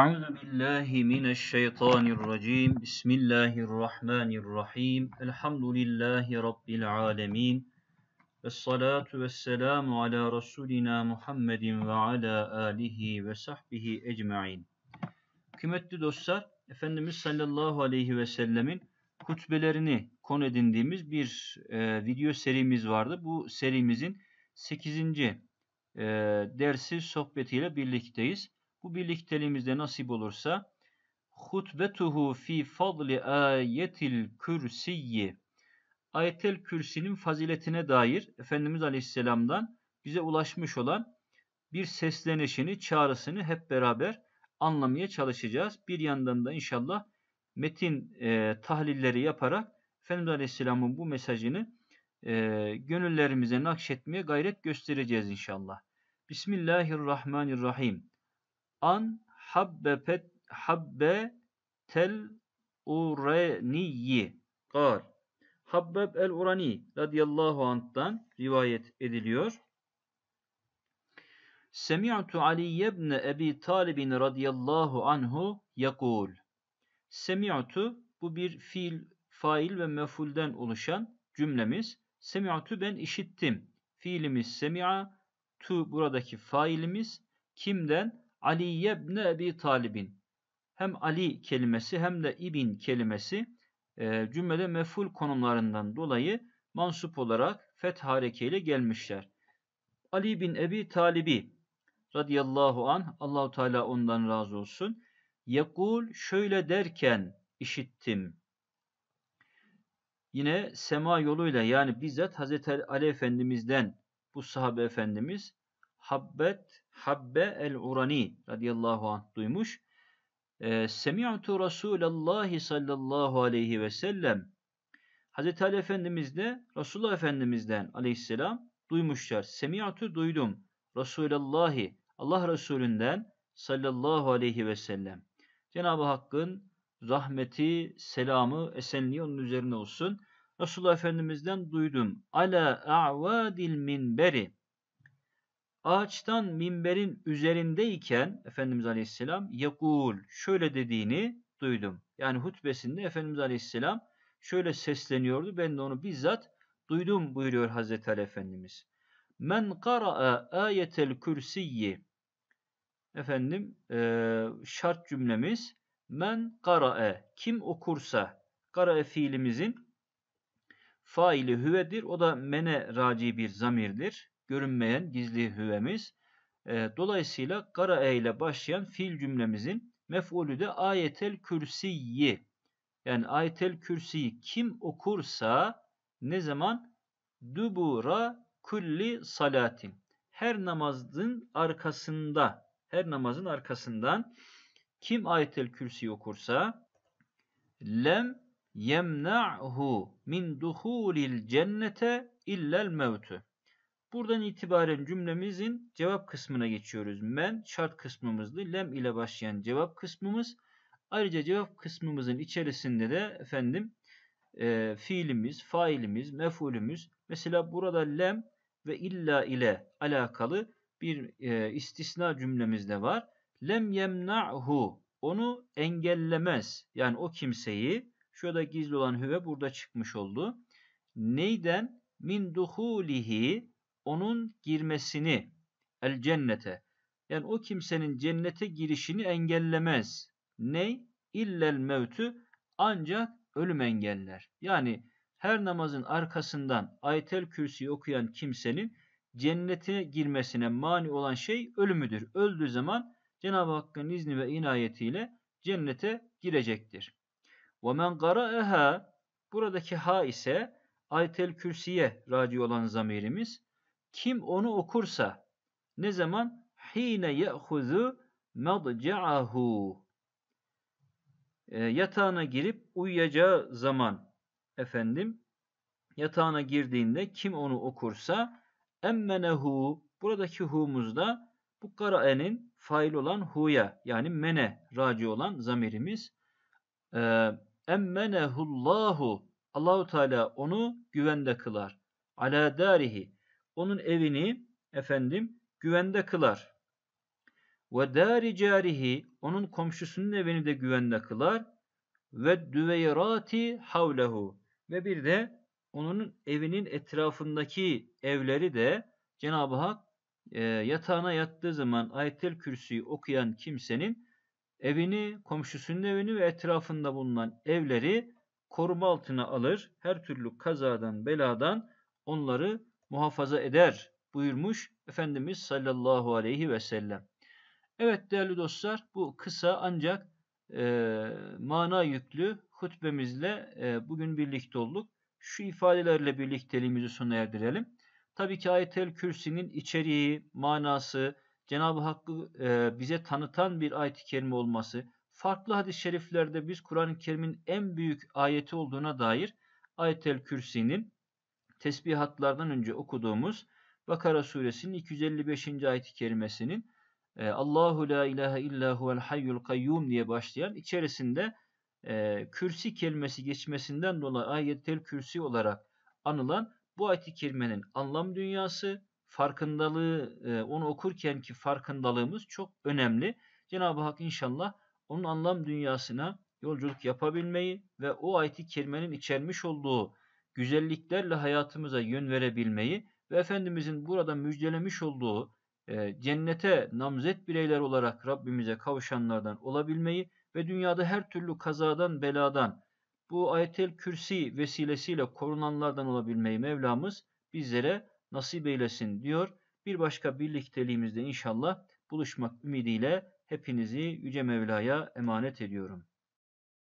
أعوذ بالله من الشيطان الرجيم بسم الله الرحمن الرحيم الحمد لله رب العالمين الصلاة والسلام على رسولنا محمد وعلى آله وصحبه Kıymetli dostlar, Efendimiz sallallahu aleyhi ve sellemin hutbelerini konu edindiğimiz bir e, video serimiz vardı. Bu serimizin 8. E, dersi sohbetiyle birlikteyiz. Bu birlikteliğimizde nasip olursa hutbetuhu fi fadli ayetil kürsiyi ayetel kürsinin faziletine dair Efendimiz Aleyhisselam'dan bize ulaşmış olan bir seslenişini, çağrısını hep beraber anlamaya çalışacağız. Bir yandan da inşallah metin e, tahlilleri yaparak Efendimiz Aleyhisselam'ın bu mesajını e, gönüllerimize nakşetmeye gayret göstereceğiz inşallah. Bismillahirrahmanirrahim an habbet habbe tel uraniyi kal. Habbab el Urani radıyallahu anh'tan rivayet ediliyor. Semi'tu Ali ibn Ebi Talibin radıyallahu anhu yakul. Semi'tu bu bir fiil, fail ve mefulden oluşan cümlemiz. Semi'tu ben işittim. Fiilimiz semi'a, tu buradaki failimiz kimden? Ali ibn Ebi Talib'in. Hem Ali kelimesi hem de ibin kelimesi e, cümlede meful konumlarından dolayı mansup olarak feth harekeyle gelmişler. Ali bin Ebi Talibi radıyallahu an Allahu Teala ondan razı olsun. Yakul şöyle derken işittim. Yine sema yoluyla yani bizzat Hazreti Ali Efendimiz'den bu sahabe efendimiz Habbet Habbe el-Urani radıyallahu anh duymuş. E, Semi'tu Resulallah sallallahu aleyhi ve sellem Hazreti Ali Efendimiz de Resulullah Efendimiz'den aleyhisselam duymuşlar. Semi'tu duydum. Resulallahi Allah Resulünden sallallahu aleyhi ve sellem. Cenab-ı Hakk'ın rahmeti, selamı, esenliği onun üzerine olsun. Resulullah Efendimiz'den duydum. Ala a'vadil minberi ağaçtan minberin üzerindeyken Efendimiz Aleyhisselam yekul şöyle dediğini duydum. Yani hutbesinde Efendimiz Aleyhisselam şöyle sesleniyordu. Ben de onu bizzat duydum buyuruyor Hazreti Ali Efendimiz. Men kara'a ayetel kürsiyyi efendim e, şart cümlemiz men karae kim okursa karae fiilimizin faili hüvedir o da mene raci bir zamirdir görünmeyen gizli hüvemiz. E, dolayısıyla kara e ile başlayan fiil cümlemizin mef'ulü de ayetel kürsiyi. Yani ayetel kürsiyi kim okursa ne zaman? Dubura kulli salatin. Her namazın arkasında, her namazın arkasından kim ayetel kürsiyi okursa lem yemna'hu min duhulil cennete illel mevtü. Buradan itibaren cümlemizin cevap kısmına geçiyoruz. Men şart kısmımızdı. Lem ile başlayan cevap kısmımız. Ayrıca cevap kısmımızın içerisinde de efendim e, fiilimiz, failimiz, mefulümüz. Mesela burada lem ve illa ile alakalı bir e, istisna cümlemiz de var. Lem yemna'hu onu engellemez. Yani o kimseyi şurada gizli olan hüve burada çıkmış oldu. Neyden? Min duhulihi onun girmesini el cennete yani o kimsenin cennete girişini engellemez. Ney? İllel mevtü ancak ölüm engeller. Yani her namazın arkasından ayetel kürsüyü okuyan kimsenin cennete girmesine mani olan şey ölümüdür. Öldüğü zaman Cenab-ı Hakk'ın izni ve inayetiyle cennete girecektir. وَمَنْ قَرَأَهَا Buradaki ha ise ayetel kürsüye raci olan zamirimiz. Kim onu okursa ne zaman? Hine ye'huzu madca'ahu ee, yatağına girip uyuyacağı zaman efendim yatağına girdiğinde kim onu okursa emmenehu buradaki hu'muzda bu karaenin fail olan hu'ya yani mene raci olan zamirimiz ee, emmenehullahu Allahu Teala onu güvende kılar. Ala darihi onun evini efendim güvende kılar. Ve dari carihi onun komşusunun evini de güvende kılar. Ve düveyrati havlehu ve bir de onun evinin etrafındaki evleri de Cenab-ı Hak e, yatağına yattığı zaman ayetel kürsüyü okuyan kimsenin evini, komşusunun evini ve etrafında bulunan evleri koruma altına alır. Her türlü kazadan, beladan onları muhafaza eder buyurmuş Efendimiz sallallahu aleyhi ve sellem. Evet değerli dostlar bu kısa ancak e, mana yüklü hutbemizle e, bugün birlikte olduk. Şu ifadelerle birlikteliğimizi sona erdirelim. Tabii ki Ayet el Kürsi'nin içeriği, manası, Cenab-ı Hakk'ı e, bize tanıtan bir ayet-i kerime olması, farklı hadis-i şeriflerde biz Kur'an-ı Kerim'in en büyük ayeti olduğuna dair Ayet el Kürsi'nin tesbihatlardan önce okuduğumuz Bakara suresinin 255. ayet-i kerimesinin e, Allahu la ilahe illa huvel hayyul kayyum diye başlayan içerisinde e, kürsi kelimesi geçmesinden dolayı ayetel kürsi olarak anılan bu ayet-i kerimenin anlam dünyası, farkındalığı, e, onu okurkenki farkındalığımız çok önemli. Cenab-ı Hak inşallah onun anlam dünyasına yolculuk yapabilmeyi ve o ayet-i kerimenin içermiş olduğu güzelliklerle hayatımıza yön verebilmeyi ve Efendimizin burada müjdelemiş olduğu e, cennete namzet bireyler olarak Rabbimize kavuşanlardan olabilmeyi ve dünyada her türlü kazadan, beladan bu ayetel kürsi vesilesiyle korunanlardan olabilmeyi Mevlamız bizlere nasip eylesin diyor. Bir başka birlikteliğimizde inşallah buluşmak ümidiyle hepinizi Yüce Mevla'ya emanet ediyorum.